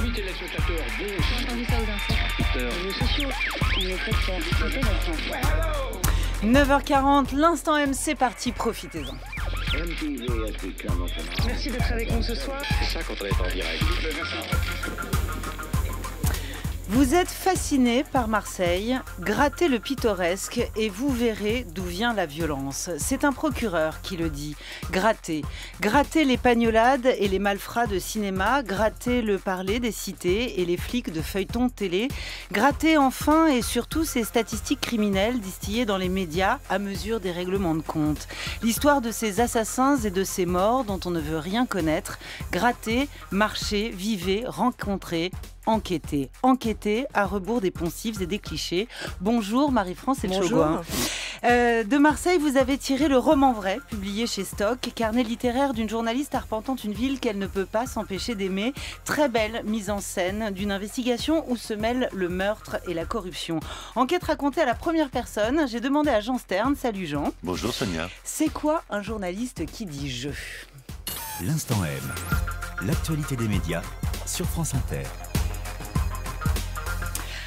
Amis téléspectateurs, bonjour. J'ai entendu ça aux infos. Les sociaux, on est prêts de faire des 9h40, l'instant M, c'est parti, profitez-en. Merci d'être avec nous ce soir. C'est ça quand on est en direct. Merci. Vous êtes fasciné par Marseille, grattez le pittoresque et vous verrez d'où vient la violence. C'est un procureur qui le dit. Grattez. Grattez les pagnolades et les malfrats de cinéma, grattez le parler des cités et les flics de feuilletons télé, grattez enfin et surtout ces statistiques criminelles distillées dans les médias à mesure des règlements de compte. L'histoire de ces assassins et de ces morts dont on ne veut rien connaître, grattez, marchez, vivez, rencontrez, enquêter. Enquêter à rebours des poncifs et des clichés. Bonjour Marie-France Etchogouin. Euh, de Marseille, vous avez tiré le roman vrai, publié chez Stock, carnet littéraire d'une journaliste arpentant une ville qu'elle ne peut pas s'empêcher d'aimer. Très belle mise en scène d'une investigation où se mêlent le meurtre et la corruption. Enquête racontée à la première personne, j'ai demandé à Jean Stern. Salut Jean. Bonjour Sonia. C'est quoi un journaliste qui dit je L'instant M, l'actualité des médias sur France Inter.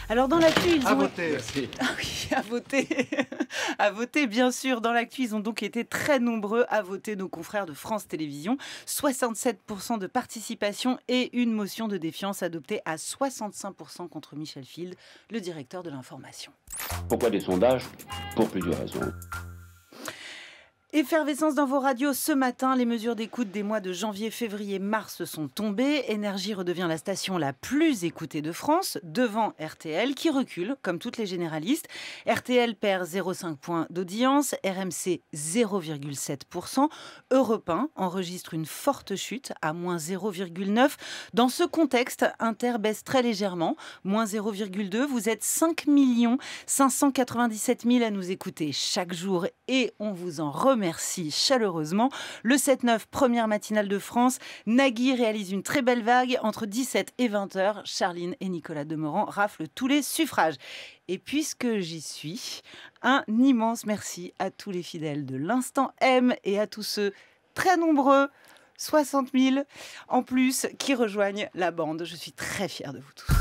Alors dans l'actu, ils ont... À Ah oui, à voter. à voter, bien sûr. Dans l'actu, ils ont donc été très nombreux à voter nos confrères de France Télévisions. 67% de participation et une motion de défiance adoptée à 65% contre Michel Field, le directeur de l'information. Pourquoi des sondages Pour plusieurs raisons. Effervescence dans vos radios ce matin, les mesures d'écoute des mois de janvier, février, mars sont tombées. Énergie redevient la station la plus écoutée de France, devant RTL qui recule, comme toutes les généralistes. RTL perd 0,5 points d'audience, RMC 0,7%, Europe 1 enregistre une forte chute à moins 0,9%. Dans ce contexte, Inter baisse très légèrement, moins 0,2%. Vous êtes 5 597 000 à nous écouter chaque jour et on vous en remet Merci chaleureusement. Le 7-9, première matinale de France. Nagui réalise une très belle vague entre 17 et 20 heures Charline et Nicolas Demorand raflent tous les suffrages. Et puisque j'y suis, un immense merci à tous les fidèles de l'Instant M et à tous ceux très nombreux 60 000 en plus qui rejoignent la bande. Je suis très fière de vous tous.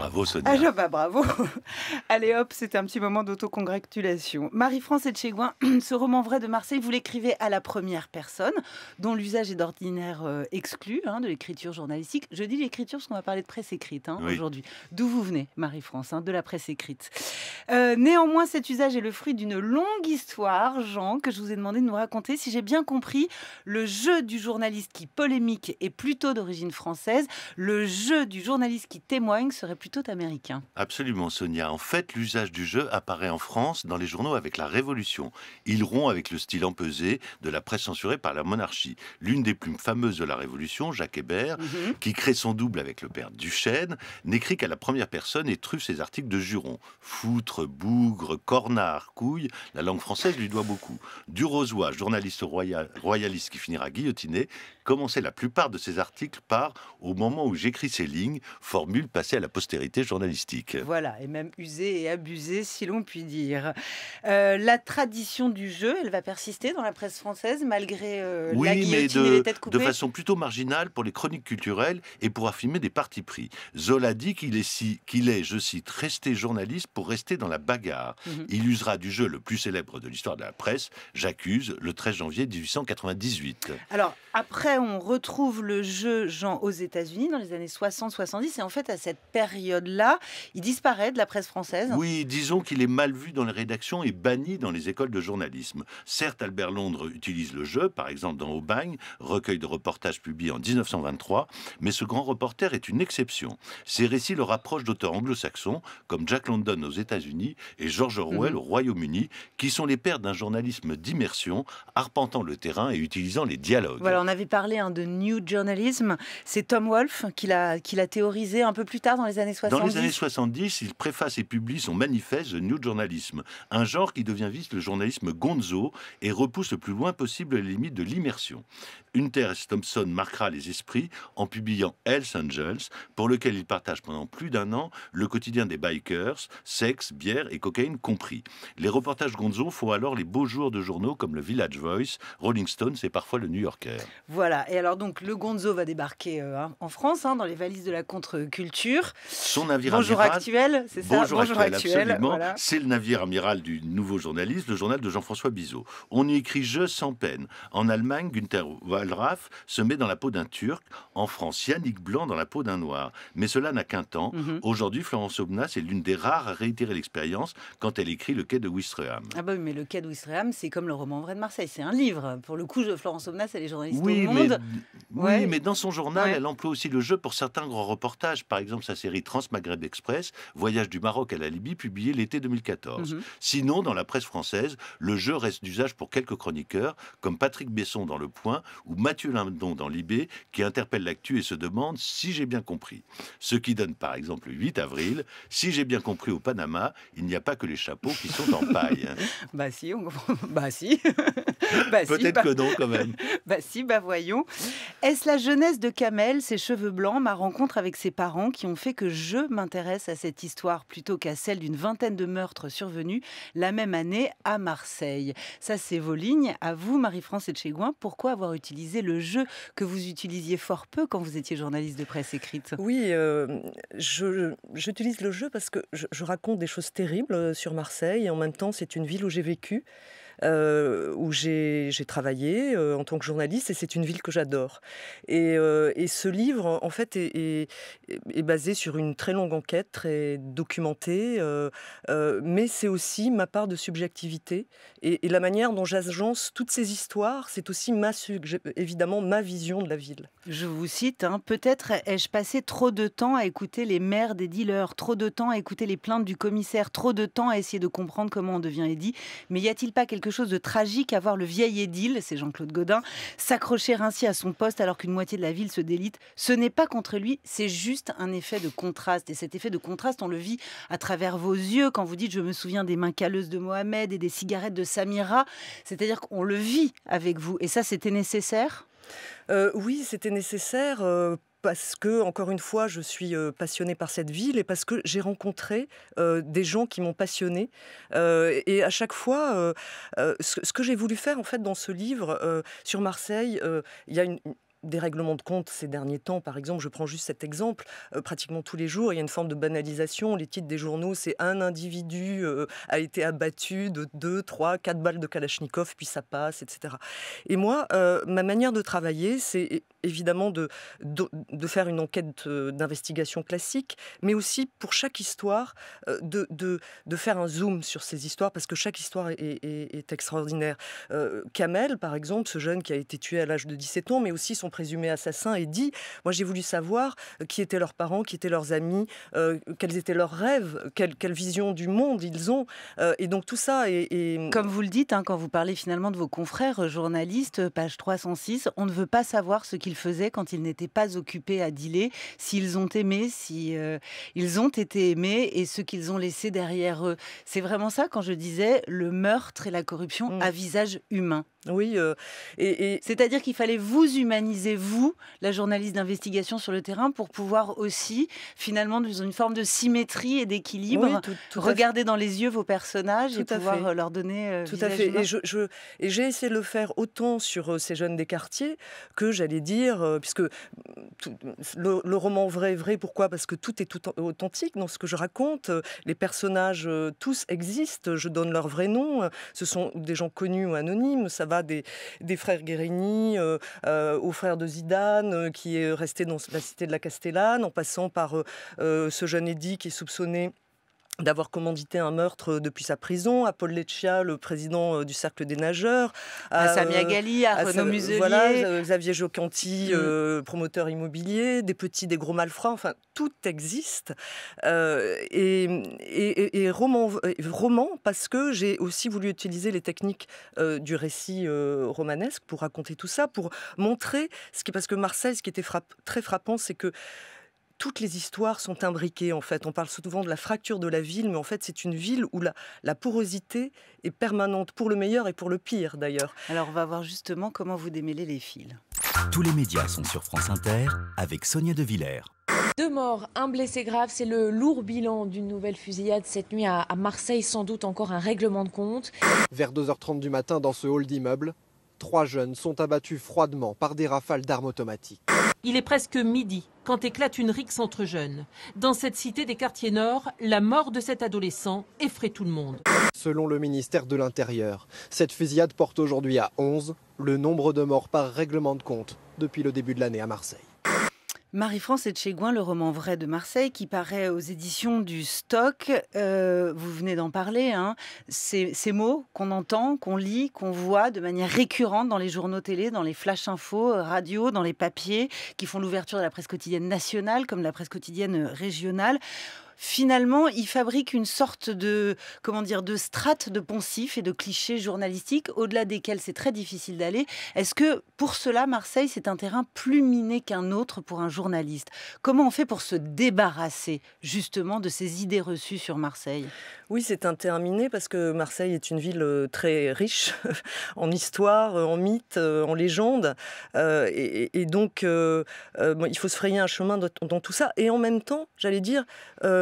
Bravo Sonia. Ah, bah, bravo. Allez hop, c'était un petit moment d'autocongratulation. Marie-France Etchegouin, ce roman vrai de Marseille, vous l'écrivez à la première personne, dont l'usage est d'ordinaire euh, exclu hein, de l'écriture journalistique. Je dis l'écriture parce qu'on va parler de presse écrite hein, aujourd'hui. D'où vous venez, Marie-France, hein, de la presse écrite. Euh, néanmoins, cet usage est le fruit d'une longue histoire, Jean, que je vous ai demandé de nous raconter. Si j'ai bien compris, le jeu du journaliste qui polémique est plutôt d'origine française, le jeu du journaliste qui témoigne serait plutôt américain. Absolument, Sonia. En fait, l'usage du jeu apparaît en France dans les journaux avec la Révolution. Il rompt avec le style empesé de la presse censurée par la monarchie. L'une des plumes fameuses de la Révolution, Jacques Hébert, mhm. qui crée son double avec le père Duchesne, n'écrit qu'à la première personne et truffe ses articles de jurons. Foutre, bougre, cornard, couille, la langue française lui doit beaucoup. Durozois, journaliste royal, royaliste qui finira guillotiné, commençait la plupart de ses articles par Au moment où j'écris ces lignes, formule passée à la postérité journalistique. Voilà, et même usé et abusé si l'on puis dire. Euh, la tradition du jeu, elle va persister dans la presse française, malgré euh, oui, la guillotine mais de, de façon plutôt marginale pour les chroniques culturelles et pour affirmer des partis pris. Zola dit qu'il est, si, qu'il est, je cite, resté journaliste pour rester dans la bagarre. Mhm. Il usera du jeu le plus célèbre de l'histoire de la presse, J'accuse, le 13 janvier 1898. Alors, après, on retrouve le jeu Jean aux États-Unis dans les années 60-70, et en fait, à cette période, période-là. Il disparaît de la presse française. Oui, disons qu'il est mal vu dans les rédactions et banni dans les écoles de journalisme. Certes, Albert Londres utilise le jeu, par exemple dans Aubagne, recueil de reportages publié en 1923, mais ce grand reporter est une exception. Ses récits le rapprochent d'auteurs anglo-saxons comme Jack London aux États-Unis et George Orwell mhm. au Royaume-Uni, qui sont les pères d'un journalisme d'immersion, arpentant le terrain et utilisant les dialogues. Voilà, on avait parlé hein, de New Journalism. C'est Tom Wolfe qui l'a théorisé un peu plus tard dans les années dans les années 70, il préface et publie son manifeste The New Journalism, un genre qui devient vite le journalisme gonzo et repousse le plus loin possible les limites de l'immersion. Hunter S. Thompson marquera les esprits en publiant Hells Angels, pour lequel il partage pendant plus d'un an le quotidien des bikers, sexe, bière et cocaïne compris. Les reportages gonzo font alors les beaux jours de journaux comme le Village Voice, Rolling Stone, c'est parfois le New Yorker. Voilà, et alors donc le gonzo va débarquer euh, hein, en France, hein, dans les valises de la contre-culture. Son navire Bonjour Actuel, c'est ça Bonjour, C'est le navire amiral du nouveau journaliste, le journal de Jean-François Bizot. On y écrit jeu sans peine. En Allemagne, Günther Wallraff se met dans la peau d'un Turc. En France, Yannick Blanc dans la peau d'un Noir. Mais cela n'a qu'un temps. Mhm. Aujourd'hui, Florence Aubenas est l'une des rares à réitérer l'expérience quand elle écrit Le Quai de Wistreham. Ah bah mais Le Quai de Wistreham, c'est comme le roman vrai de Marseille. C'est un livre. Pour le coup, Florence Aubenas, elle est journaliste oui, monde. Oui, mais dans son journal, elle emploie aussi le jeu pour certains grands reportages. Par exemple, sa série Transmaghreb maghreb Express, Voyage du Maroc à la Libye, publié l'été 2014. Mhm. Sinon, dans la presse française, le jeu reste d'usage pour quelques chroniqueurs, comme Patrick Besson dans Le Point ou Mathieu Lindon dans Libé, qui interpelle l'actu et se demande si j'ai bien compris. Ce qui donne par exemple le 8 avril, si j'ai bien compris au Panama, il n'y a pas que les chapeaux qui sont en paille. bah si, on... Bah, bah si. Peut-être bah que non quand même. bah si, bah voyons. Est-ce la jeunesse de Kamel, ses cheveux blancs, ma rencontre avec ses parents qui ont fait que je je m'intéresse à cette histoire plutôt qu'à celle d'une vingtaine de meurtres survenus la même année à Marseille. Ça, c'est vos lignes. À vous, Marie-France Chéguin, pourquoi avoir utilisé le jeu que vous utilisiez fort peu quand vous étiez journaliste de presse écrite Oui, euh, j'utilise le jeu parce que je, je raconte des choses terribles euh, sur Marseille et en même temps, c'est une ville où j'ai vécu. Euh, où j'ai travaillé euh, en tant que journaliste, et c'est une ville que j'adore. Et, euh, ce livre, en fait, est, basé sur une très longue enquête, très documentée, mais c'est aussi ma part de subjectivité. Et, la manière dont j'agence toutes ces histoires, c'est aussi ma évidemment ma vision de la ville. Je vous cite, hein, peut-être ai-je passé trop de temps à écouter les maires des dealers, trop de temps à écouter les plaintes du commissaire, trop de temps à essayer de comprendre comment on devient Eddie. mais y a-t-il pas quelque chose de tragique à voir le vieil édile, c'est Jean-Claude Godin, s'accrocher ainsi à son poste alors qu'une moitié de la ville se délite. Ce n'est pas contre lui, c'est juste un effet de contraste. Et cet effet de contraste, on le vit à travers vos yeux quand vous dites Je me souviens des mains calleuses de Mohamed et des cigarettes de Samira. C'est-à-dire qu'on le vit avec vous. Et ça, c'était nécessaire euh, oui, c'était nécessaire euh, parce que, encore une fois, je suis passionnée par cette ville et parce que j'ai rencontré des gens qui m'ont passionnée. et à chaque fois, ce, que j'ai voulu faire, en fait, dans ce livre sur Marseille, il y a une, des règlements de compte ces derniers temps, par exemple, je prends juste cet exemple, euh, pratiquement tous les jours, il y a une forme de banalisation. Les titres des journaux, c'est un individu euh, a été abattu de 2, 3, 4 balles de Kalachnikov, puis ça passe, etc. Et moi, euh, ma manière de travailler, c'est évidemment de, de, faire une enquête d'investigation classique, mais aussi pour chaque histoire, de, de, de, faire un zoom sur ces histoires, parce que chaque histoire est, est extraordinaire. Kamel, par exemple, ce jeune qui a été tué à l'âge de 17 ans, mais aussi son présumé assassin et dit Moi, j'ai voulu savoir euh, qui étaient leurs parents, qui étaient leurs amis, euh, quels étaient leurs rêves, quelle, vision du monde ils ont. Euh, et donc, tout ça est. Comme vous le dites, hein, quand vous parlez finalement de vos confrères journalistes, page 306, on ne veut pas savoir ce qu'ils faisaient quand ils n'étaient pas occupés à dealer, s'ils ont aimé, si ils ont été aimés et ce qu'ils ont laissé derrière eux. C'est vraiment ça quand je disais le meurtre et la corruption mm. à visage humain. Oui, et... c'est-à-dire qu'il fallait vous humaniser vous, la journaliste d'investigation sur le terrain, pour pouvoir aussi, finalement, dans une forme de symétrie et d'équilibre, regarder dans les yeux vos personnages et pouvoir euh, leur donner. Euh, tout à fait. Et j'ai je, j'ai essayé de le faire autant sur euh, ces jeunes des quartiers que j'allais dire, puisque le, roman vrai vrai, pourquoi Parce que tout est tout authentique dans ce que je raconte. Les personnages, tous existent, je donne leur vrai nom. Ce sont des gens connus ou anonymes. Ça va des, frères Guérini aux frères de Zidane, euh, qui est resté dans la cité de la Castellane, en passant par euh, euh, ce jeune Eddy qui est soupçonné d'avoir commandité un meurtre euh, depuis sa prison, à Paul Leccia, le président euh, du Cercle des Nageurs, à, Samia euh, Gali, à, Renaud Muselier, Xavier Jocanti, mm. promoteur immobilier, des petits, des gros malfrats, enfin tout existe. et, et, et roman, parce que j'ai aussi voulu utiliser les techniques du récit romanesque pour raconter tout ça, pour montrer ce qui, parce que Marseille, ce qui était très frappant, c'est que toutes les histoires sont imbriquées en fait. On parle souvent de la fracture de la ville, mais en fait c'est une ville où la, porosité est permanente, pour le meilleur et pour le pire d'ailleurs. Alors on va voir justement comment vous démêlez les fils. Tous les médias sont sur France Inter avec Sonia De Villers. Deux morts, un blessé grave, c'est le lourd bilan d'une nouvelle fusillade cette nuit à Marseille, sans doute encore un règlement de compte. Vers 2h30 du matin, dans ce hall d'immeuble, Trois jeunes sont abattus froidement par des rafales d'armes automatiques. Il est presque midi quand éclate une rixe entre jeunes. Dans cette cité des quartiers nord, la mort de cet adolescent effraie tout le monde. Selon le ministère de l'Intérieur, cette fusillade porte aujourd'hui à 11 le nombre de morts par règlement de compte depuis le début de l'année à Marseille. Marie-France Etchegouin, le roman vrai de Marseille, qui paraît aux éditions du Stock. Euh, vous venez d'en parler. Hein. Ces, mots qu'on entend, qu'on lit, qu'on voit de manière récurrente dans les journaux télé, dans les flash infos, euh, radio, dans les papiers, qui font l'ouverture de la presse quotidienne nationale comme de la presse quotidienne euh, régionale finalement, il fabrique une sorte de, comment dire, de strates de poncifs et de clichés journalistiques au-delà desquels c'est très difficile d'aller. Est-ce que pour cela, Marseille, c'est un terrain plus miné qu'un autre pour un journaliste Comment on fait pour se débarrasser justement de ces idées reçues sur Marseille Oui, c'est un terrain miné parce que Marseille est une ville euh, très riche en histoire, euh, en mythes, euh, en légendes. et, donc, il faut se frayer un chemin dans, tout ça. Et en même temps, j'allais dire,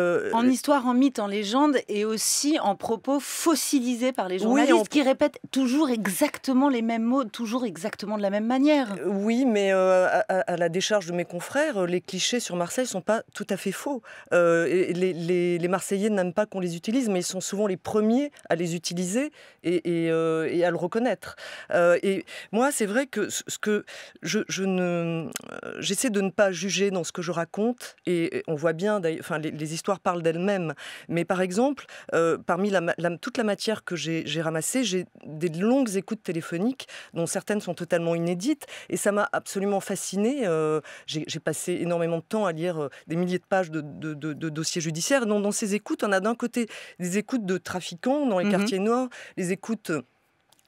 euh, en histoire, en mythe, en légende et aussi en propos fossilisés par les journalistes qui répètent toujours exactement les mêmes mots, toujours exactement de la même manière. Euh, oui, mais euh, à, la décharge de mes confrères, les clichés sur Marseille ne sont pas tout à fait faux. les, Marseillais n'aiment pas qu'on les utilise, mais ils sont souvent les premiers à les utiliser et, à le reconnaître. et moi, c'est vrai que ce que je, ne, j'essaie de ne pas juger dans ce que je raconte, et on voit bien, enfin, les histoires parle d'elle-même. Mais par exemple, euh, parmi toute la matière que j'ai ramassée, j'ai des longues écoutes téléphoniques, dont certaines sont totalement inédites, et ça m'a absolument fascinée. Euh, j'ai passé énormément de temps à lire euh, des milliers de pages de, dossiers judiciaires. dont dans ces écoutes, on a d'un côté des écoutes de trafiquants dans les mmh quartiers noirs, les écoutes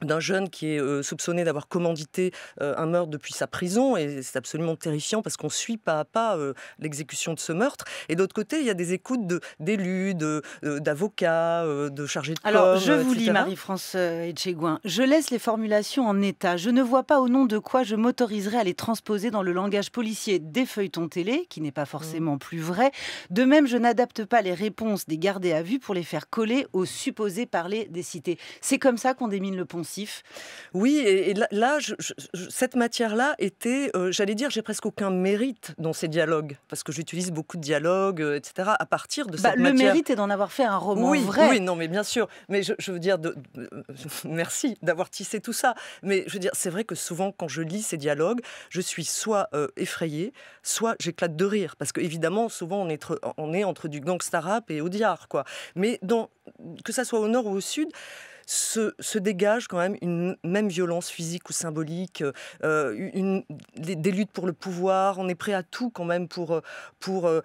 d'un jeune qui est euh, soupçonné d'avoir commandité euh, un meurtre depuis sa prison et c'est absolument terrifiant parce qu'on suit pas à pas euh, l'exécution de ce meurtre et d'autre côté il y a des écoutes d'élus de, d'avocats de, chargés de alors je vous lis Marie-France Etchegouin je laisse les formulations en état je ne vois pas au nom de quoi je m'autoriserai à les transposer dans le langage policier des feuilletons télé qui n'est pas mm. forcément plus vrai de même je n'adapte pas les réponses des gardés à vue pour les faire coller aux supposés parler des cités c'est comme ça qu'on démine le pont oui, et, là, cette matière-là était, euh, j'allais dire, j'ai presque aucun mérite dans ces dialogues, parce que j'utilise beaucoup de dialogues, euh, etc., à partir de bah, cette le matière. Le mérite est d'en avoir fait un roman oui, vrai. Oui, non, mais bien sûr. Mais je, veux dire, merci d'avoir tissé tout ça. Mais je veux dire, c'est vrai que souvent, quand je lis ces dialogues, je suis soit euh, effrayée, soit j'éclate de rire, parce qu'évidemment, souvent, on est, on est entre du gangsta rap et Audiard, quoi. Mais que ça soit au nord ou au sud, se, se, dégage quand même une même violence physique ou symbolique, euh, une, des, luttes pour le pouvoir. On est prêt à tout quand même pour, euh, pour euh,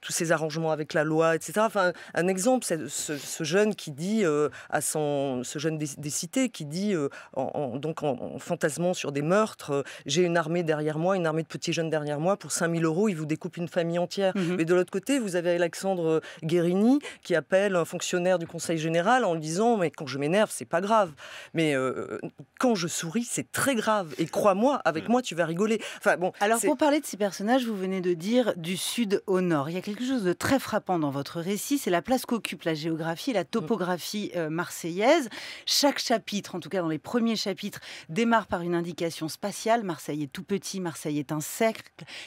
tous ces arrangements avec la loi, etc. Enfin, un exemple, c'est ce, ce, jeune qui dit à son, ce jeune des, cités qui dit en, donc en, fantasmant sur des meurtres, j'ai une armée derrière moi, une armée de petits jeunes derrière moi pour 5000 euros, il vous découpe une famille entière. Mmh mais de l'autre côté, vous avez Alexandre Guérini qui appelle un fonctionnaire du Conseil général en lui disant mais quand je m'énerve, c'est pas grave. Mais euh, quand je souris, c'est très grave. Et crois-moi, avec mm. moi, tu vas rigoler. Enfin bon. Alors pour parler de ces personnages, vous venez de dire du sud au nord. Il y a quelque chose de très frappant dans votre récit, c'est la place qu'occupe la géographie, la mm. topographie euh, marseillaise. Chaque chapitre, en tout cas dans les premiers chapitres, démarre par une indication spatiale. Marseille est tout petit, Marseille est un cercle.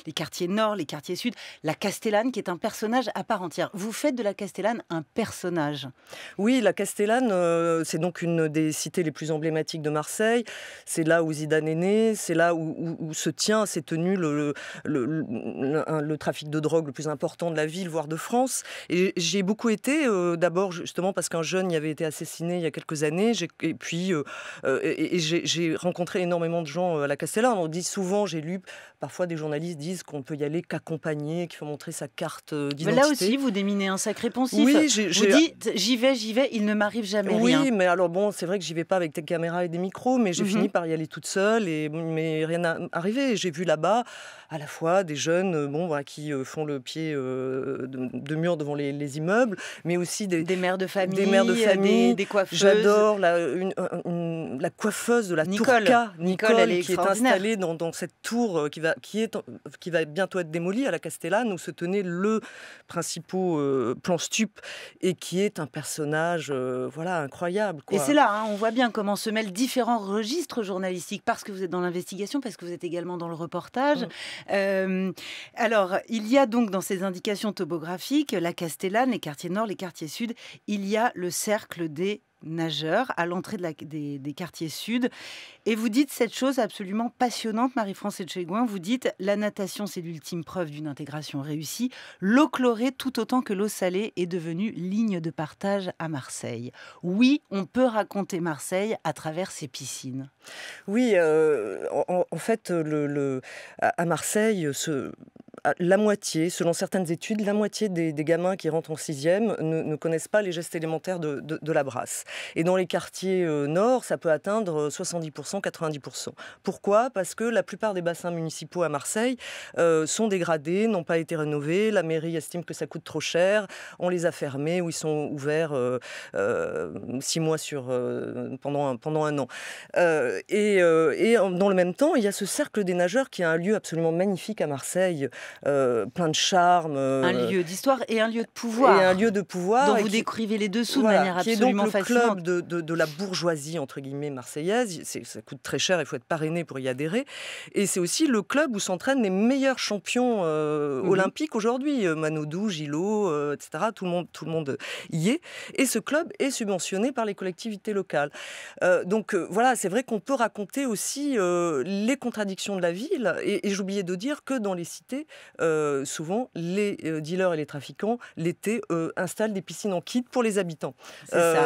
Les quartiers nord, les quartiers sud. La Castellane qui est un personnage à part entière. Vous faites de la Castellane un personnage. Oui, la Castellane, euh, c'est donc une des cités les plus emblématiques de Marseille. C'est là où Zidane est né, c'est là où, se tient, s'est tenu le, trafic de drogue le plus important de la ville, voire de France. Et j'ai beaucoup été, euh, d'abord justement parce qu'un jeune y avait été assassiné il y a quelques années, et puis euh, euh, j'ai rencontré énormément de gens à la Castella. On dit souvent, j'ai lu, parfois des journalistes disent qu'on peut y aller qu'accompagné, qu'il faut montrer sa carte d'identité. Là aussi, vous déminez un sacré poncif. Oui, vous j'y vais, j'y vais, il ne m'arrive jamais rien mais alors bon, c'est vrai que j'y vais pas avec des caméras et des micros, mais j'ai mhm. fini par y aller toute seule et mais rien n'est arrivé. J'ai vu là-bas à la fois des jeunes, euh, bon, qui euh, font le pied euh, de, mur devant les, immeubles, mais aussi des, mères de famille, des mères de famille, des, coiffeuses. J'adore la, coiffeuse de la Nicole, Nicole, qui est installée dans, cette tour qui va qui est qui va bientôt être démolie à la Castellane où se tenait le principal plan stup et qui est un personnage voilà incroyable et c'est là, hein, on voit bien comment se mêlent différents registres journalistiques, parce que vous êtes dans l'investigation, parce que vous êtes également dans le reportage. Mm. Euh, alors, il y a donc dans ces indications topographiques la Castellane, les quartiers nord, les quartiers sud, il y a le cercle des nageurs à l'entrée des, quartiers sud. Et vous dites cette chose absolument passionnante, Marie-France Etchegouin. Vous dites la natation, c'est l'ultime preuve d'une intégration réussie. L'eau chlorée, tout autant que l'eau salée, est devenue ligne de partage à Marseille. Oui, on peut raconter Marseille à travers ses piscines. Oui, euh, en, fait, à Marseille, ce, la moitié, selon certaines études, la moitié des, gamins qui rentrent en sixième ne, connaissent pas les gestes élémentaires de, la brasse. Et dans les quartiers euh, nord, ça peut atteindre 70%, euh, 90%. Pourquoi Parce que la plupart des bassins municipaux à Marseille euh, sont dégradés, n'ont pas été rénovés, la mairie estime que ça coûte trop cher, on les a fermés ou ils sont ouverts six mois sur, pendant, un, an. et, dans le même temps, il y a ce cercle des nageurs qui a un lieu absolument magnifique à Marseille, euh, plein de charme. un euh, lieu d'histoire et un lieu de pouvoir. Et un lieu de pouvoir. Dont vous décrivez les dessous sous de manière absolument fascinante. Qui est donc le club de, la bourgeoisie, entre guillemets, marseillaise. Ça coûte très cher, il faut être parrainé pour y adhérer. Et c'est aussi le club où s'entraînent les meilleurs champions euh, mhm. olympiques aujourd'hui. Manodou, Gilot, etc. Tout le, monde, tout le monde y est. Et ce club est subventionné par les collectivités locales. donc voilà, c'est vrai qu'on peut raconter aussi les contradictions de la ville. Et, et j'oubliais de dire que dans les cités, euh, souvent, les euh, dealers et les trafiquants, l'été, euh, installent des piscines en kit pour les habitants.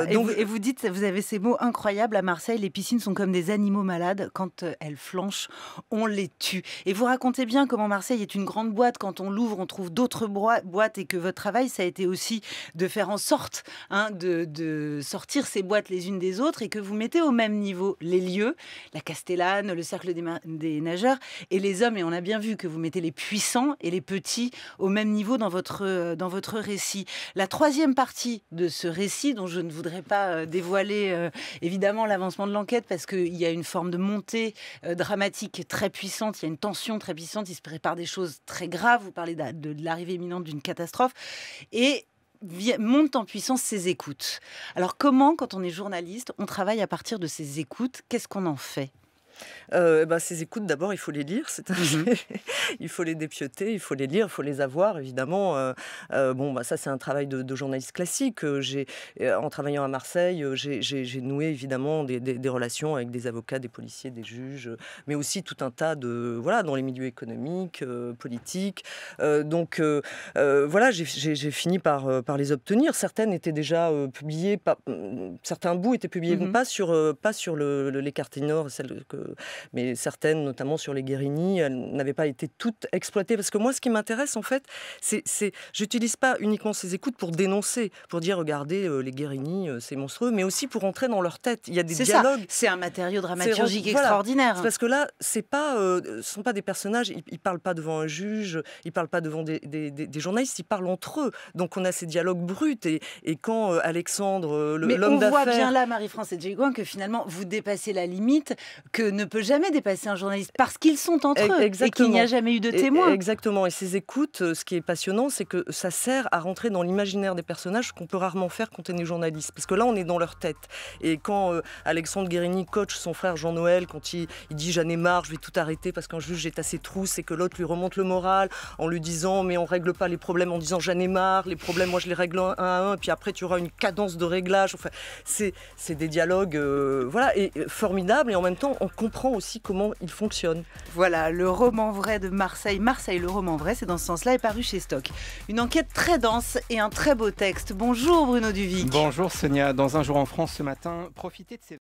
Et, vous, dites, vous avez ces mots incroyables à Marseille, les piscines sont comme des animaux malades, quand elles flanchent, on les tue. Et vous racontez bien comment Marseille est une grande boîte, quand on l'ouvre, on trouve d'autres boîtes et que votre travail, ça a été aussi de faire en sorte hein, de, sortir ces boîtes les unes des autres et que vous mettez au même niveau les lieux, la Castellane, le Cercle des Nageurs et les hommes. Et on a bien vu que vous mettez les puissants et les petits au même niveau dans votre, euh, dans votre récit. La troisième partie de ce récit, dont je ne voudrais pas euh, dévoiler euh, évidemment l'avancement de l'enquête, parce qu'il y a une forme de montée dramatique très puissante, il y a une tension très puissante, il se prépare des choses très graves, vous parlez de, de l'arrivée imminente d'une catastrophe, et monte en puissance ces écoutes. Alors comment, quand on est journaliste, on travaille à partir de ces écoutes Qu'est-ce qu'on en fait ben, Ces écoutes, d'abord, il faut les lire. C'est mmh il faut les dépiauter, il faut les lire, il faut les avoir, évidemment. Euh, euh, bon, ben, ça, c'est un travail de, journaliste classique. J'ai, en travaillant à Marseille, j'ai, noué, évidemment, des, relations avec des avocats, des policiers, des juges, mais aussi tout un tas de... Voilà, dans les milieux économiques, politiques. donc, voilà, j'ai fini par, par les obtenir. Certaines étaient déjà publiées, certains bouts étaient publiés, mais mmh pas sur, pas sur le, les nord, celles que euh, mais certaines, notamment sur les Guérini, elles n'avaient pas été toutes exploitées. Parce que moi, ce qui m'intéresse, en fait, c'est. J'utilise pas uniquement ces écoutes pour dénoncer, pour dire, regardez, euh, les Guérini, euh, c'est monstrueux, mais aussi pour entrer dans leur tête. Il y a des dialogues. C'est un matériau dramaturgique extraordinaire. Parce que là, c'est pas, ce ne sont pas des personnages, ils, ne parlent pas devant un juge, ils parlent pas devant des, journalistes, ils parlent entre eux. Donc on a ces dialogues bruts. Et, et quand Alexandre, l'homme d'affaires. On voit bien là, Marie-France et Djéguin, hein, que finalement, vous dépassez la limite que ne peut jamais dépasser un journaliste parce qu'ils sont entre eux et qu'il n'y a jamais eu de témoin. Exactement. Et ces écoutes, euh, ce qui est passionnant, c'est que ça sert à rentrer dans l'imaginaire des personnages qu'on peut rarement faire quand on est journaliste. Parce que là, on est dans leur tête. Et quand euh, Alexandre Guérini coach son frère Jean-Noël, quand il, dit J'en ai marre, je vais tout arrêter parce qu'un juge est assez trousse et que l'autre lui remonte le moral en lui disant Mais on règle pas les problèmes en disant J'en ai marre, les problèmes, moi je les règle un à un, et puis après tu auras une cadence de réglage. Enfin, c'est des dialogues, euh, voilà, et, formidables. Et en même temps, on comprend aussi comment il fonctionne. Voilà, le roman vrai de Marseille. Marseille, le roman vrai, c'est dans ce sens-là, est paru chez Stock. Une enquête très dense et un très beau texte. Bonjour Bruno Duvic. Bonjour Sonia. Dans un jour en France ce matin, profitez de ces...